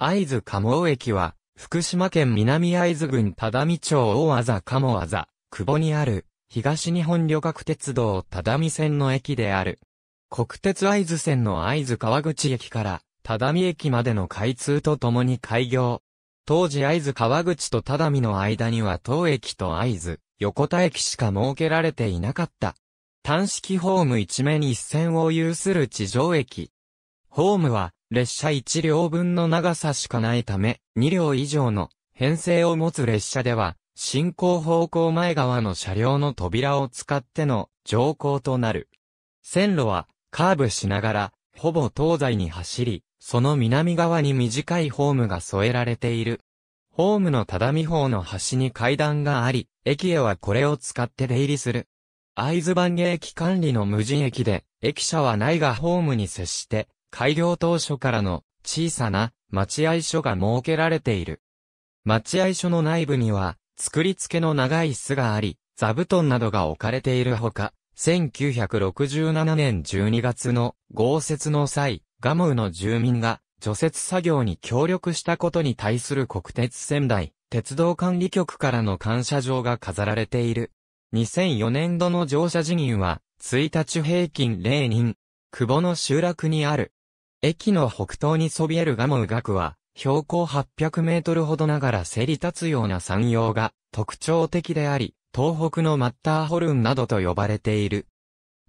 会津加茂駅は、福島県南会津郡只見町大和座鴨和座、久保にある、東日本旅客鉄道只見線の駅である。国鉄会津線の会津川口駅から、只見駅までの開通とともに開業。当時会津川口と只見の間には当駅と会津、横田駅しか設けられていなかった。単式ホーム一面一線を有する地上駅。ホームは、列車1両分の長さしかないため、2両以上の編成を持つ列車では、進行方向前側の車両の扉を使っての乗降となる。線路はカーブしながら、ほぼ東西に走り、その南側に短いホームが添えられている。ホームの只見方の端に階段があり、駅へはこれを使って出入りする。会津番下駅管理の無人駅で、駅舎はないがホームに接して、開業当初からの小さな待合所が設けられている。待合所の内部には、作り付けの長い椅子があり、座布団などが置かれているほか、1967年12月の豪雪の際、ガムウの住民が除雪作業に協力したことに対する国鉄仙台、鉄道管理局からの感謝状が飾られている。2004年度の乗車人員は、1日平均0人、久保の集落にある駅の北東にそびえるガモウガクは、標高800メートルほどながらせり立つような山陽が特徴的であり、東北のマッターホルンなどと呼ばれている。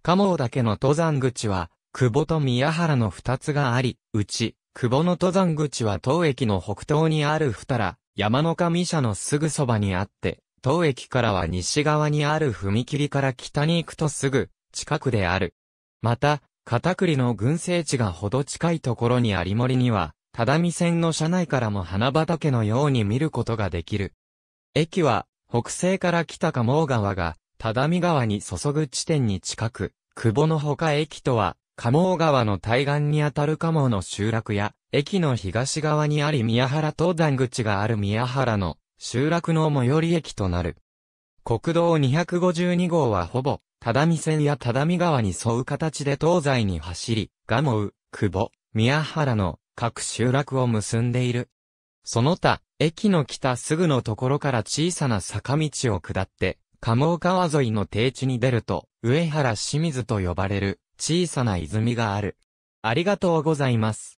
カモウけの登山口は、久保と宮原の二つがあり、うち、久保の登山口は当駅の北東にある二ら、山の上社のすぐそばにあって、当駅からは西側にある踏切から北に行くとすぐ、近くである。また、片栗の群生地がほど近いところに有森には、只見線の車内からも花畑のように見ることができる。駅は、北西から来た加茂川が、只見川に注ぐ地点に近く、久保の他駅とは、茂川の対岸にあたる鴨の集落や、駅の東側にあり宮原登山口がある宮原の集落の最寄り駅となる。国道252号はほぼ只見線や只見川に沿う形で東西に走り、蒲生、久保、宮原の各集落を結んでいる。その他、駅の北すぐのところから小さな坂道を下って、鴨川沿いの低地に出ると、上原清水と呼ばれる小さな泉がある。ありがとうございます。